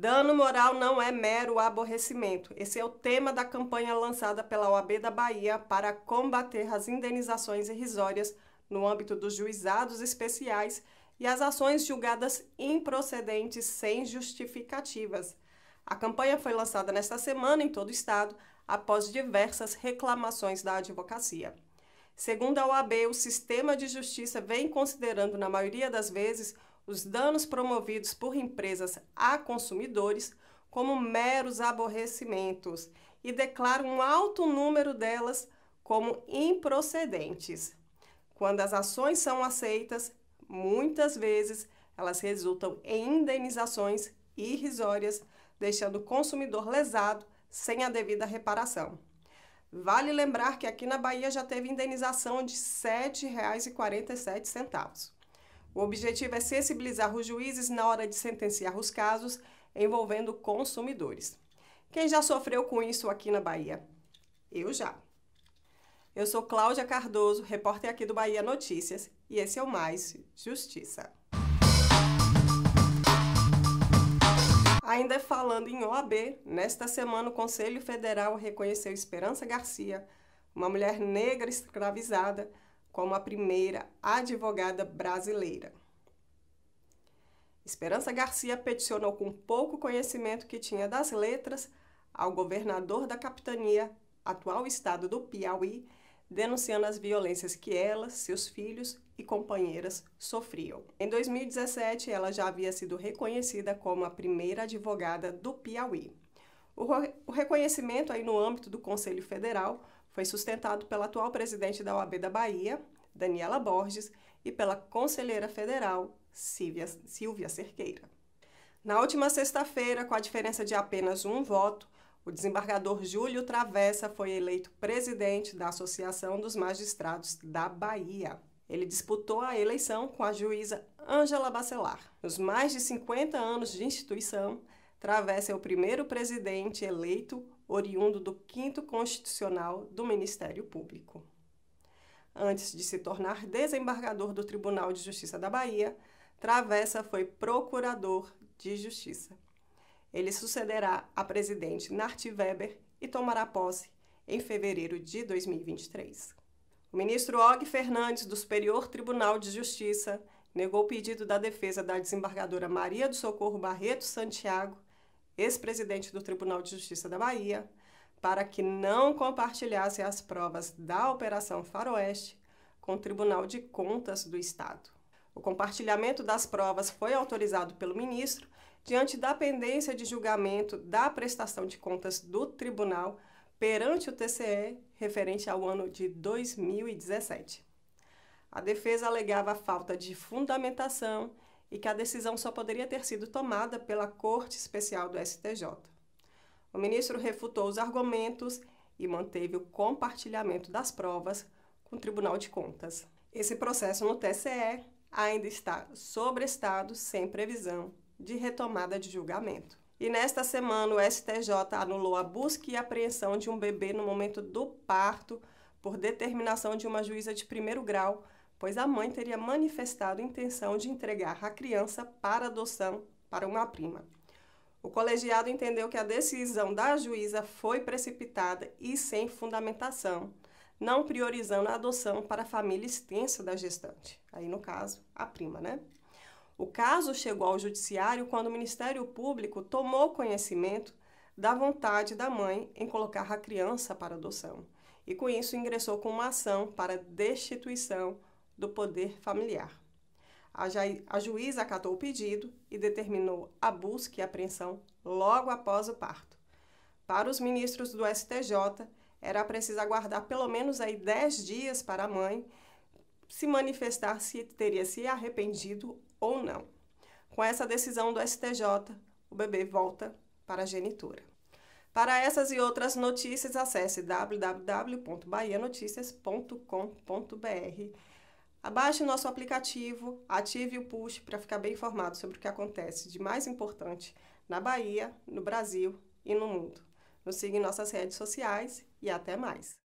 Dano moral não é mero aborrecimento. Esse é o tema da campanha lançada pela OAB da Bahia para combater as indenizações irrisórias no âmbito dos juizados especiais e as ações julgadas improcedentes sem justificativas. A campanha foi lançada nesta semana em todo o estado, após diversas reclamações da advocacia. Segundo a OAB, o sistema de justiça vem considerando, na maioria das vezes, os danos promovidos por empresas a consumidores como meros aborrecimentos e declara um alto número delas como improcedentes. Quando as ações são aceitas, muitas vezes elas resultam em indenizações irrisórias, deixando o consumidor lesado sem a devida reparação. Vale lembrar que aqui na Bahia já teve indenização de R$ 7,47. O objetivo é sensibilizar os juízes na hora de sentenciar os casos envolvendo consumidores. Quem já sofreu com isso aqui na Bahia? Eu já. Eu sou Cláudia Cardoso, repórter aqui do Bahia Notícias, e esse é o Mais Justiça. Ainda falando em OAB, nesta semana o Conselho Federal reconheceu Esperança Garcia, uma mulher negra escravizada, como a primeira advogada brasileira. Esperança Garcia peticionou com pouco conhecimento que tinha das letras ao governador da capitania, atual estado do Piauí, denunciando as violências que ela, seus filhos e companheiras sofriam. Em 2017, ela já havia sido reconhecida como a primeira advogada do Piauí. O, reconhecimento aí no âmbito do Conselho Federal foi sustentado pela atual presidente da OAB da Bahia, Daniela Borges, e pela conselheira federal, Silvia, Silvia Cerqueira. Na última sexta-feira, com a diferença de apenas um voto, o desembargador Júlio Travessa foi eleito presidente da Associação dos Magistrados da Bahia. Ele disputou a eleição com a juíza Ângela Bacelar. Nos mais de 50 anos de instituição, Travessa é o primeiro presidente eleito oriundo do quinto constitucional do Ministério Público. Antes de se tornar desembargador do Tribunal de Justiça da Bahia, Travessa foi procurador de Justiça. Ele sucederá a presidente Narti Weber e tomará posse em fevereiro de 2023. O ministro Og Fernandes, do Superior Tribunal de Justiça, negou o pedido da defesa da desembargadora Maria do Socorro Barreto Santiago ex-presidente do Tribunal de Justiça da Bahia, para que não compartilhasse as provas da Operação Faroeste com o Tribunal de Contas do Estado. O compartilhamento das provas foi autorizado pelo ministro diante da pendência de julgamento da prestação de contas do tribunal perante o TCE referente ao ano de 2017. A defesa alegava falta de fundamentação e que a decisão só poderia ter sido tomada pela Corte Especial do STJ. O ministro refutou os argumentos e manteve o compartilhamento das provas com o Tribunal de Contas. Esse processo no TCE ainda está sobrestado sem previsão de retomada de julgamento. E nesta semana, o STJ anulou a busca e apreensão de um bebê no momento do parto por determinação de uma juíza de primeiro grau pois a mãe teria manifestado intenção de entregar a criança para adoção para uma prima. O colegiado entendeu que a decisão da juíza foi precipitada e sem fundamentação, não priorizando a adoção para a família extensa da gestante, aí no caso, a prima, né? O caso chegou ao judiciário quando o Ministério Público tomou conhecimento da vontade da mãe em colocar a criança para adoção e, com isso, ingressou com uma ação para destituição do poder familiar. A, juíza acatou o pedido e determinou a busca e apreensão logo após o parto. Para os ministros do STJ, era preciso aguardar pelo menos aí 10 dias para a mãe se manifestar se teria se arrependido ou não. Com essa decisão do STJ, o bebê volta para a genitura. Para essas e outras notícias, acesse www.bahianoticias.com.br Abaixe o nosso aplicativo, ative o push para ficar bem informado sobre o que acontece de mais importante na Bahia, no Brasil e no mundo. Nos siga em nossas redes sociais e até mais!